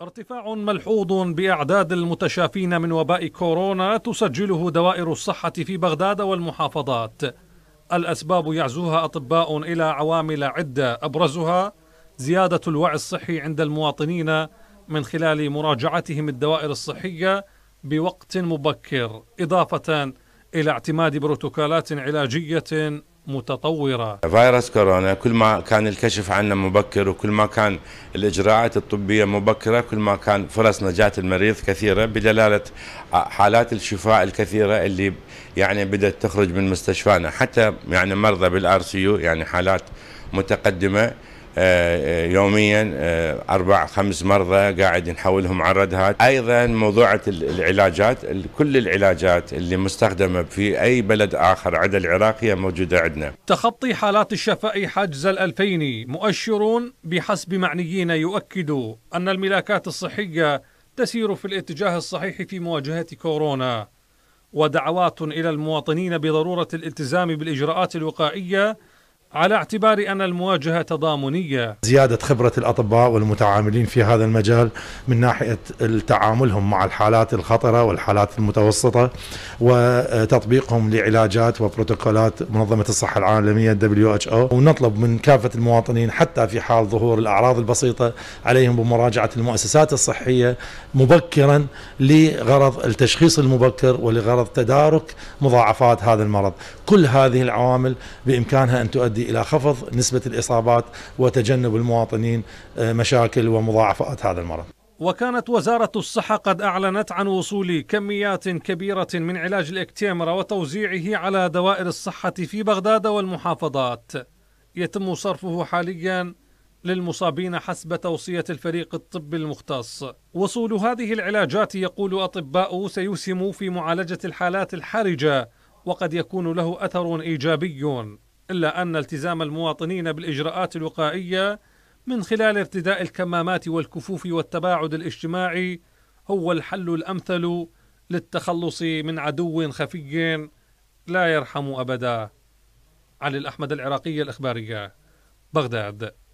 ارتفاع ملحوظ باعداد المتشافين من وباء كورونا تسجله دوائر الصحه في بغداد والمحافظات الاسباب يعزوها اطباء الى عوامل عده ابرزها زياده الوعي الصحي عند المواطنين من خلال مراجعتهم الدوائر الصحيه بوقت مبكر اضافه الى اعتماد بروتوكولات علاجيه متطورة فيروس كورونا كل ما كان الكشف عنه مبكر وكل ما كان الإجراءات الطبية مبكرة كل ما كان فرص نجاة المريض كثيرة بدلالة حالات الشفاء الكثيرة اللي يعني بدأت تخرج من مستشفانا حتى يعني مرضى بالآر سي يو يعني حالات متقدمة آه، يوميا آه، اربع خمس مرضى قاعد نحولهم على الردهات، ايضا موضوع العلاجات كل العلاجات اللي مستخدمه في اي بلد اخر عدا العراق هي موجوده عندنا. تخطي حالات الشفاء حجز ال2000 مؤشر بحسب معنيين يؤكدوا ان الملاكات الصحيه تسير في الاتجاه الصحيح في مواجهه كورونا. ودعوات الى المواطنين بضروره الالتزام بالاجراءات الوقائيه على اعتبار أن المواجهة تضامنية زيادة خبرة الأطباء والمتعاملين في هذا المجال من ناحية تعاملهم مع الحالات الخطرة والحالات المتوسطة وتطبيقهم لعلاجات وبروتوكولات منظمة الصحة العالمية WHO ونطلب من كافة المواطنين حتى في حال ظهور الأعراض البسيطة عليهم بمراجعة المؤسسات الصحية مبكرا لغرض التشخيص المبكر ولغرض تدارك مضاعفات هذا المرض كل هذه العوامل بإمكانها أن تؤدي يؤدي إلى خفض نسبة الإصابات وتجنب المواطنين آه، مشاكل ومضاعفات هذا المرض وكانت وزارة الصحة قد أعلنت عن وصول كميات كبيرة من علاج الاكتيمرا وتوزيعه على دوائر الصحة في بغداد والمحافظات يتم صرفه حاليا للمصابين حسب توصية الفريق الطبي المختص وصول هذه العلاجات يقول أطباء سيسهم في معالجة الحالات الحرجة وقد يكون له أثر إيجابي إلا أن التزام المواطنين بالإجراءات الوقائية من خلال ارتداء الكمامات والكفوف والتباعد الاجتماعي هو الحل الأمثل للتخلص من عدو خفي لا يرحم أبدا علي الأحمد العراقية الإخبارية بغداد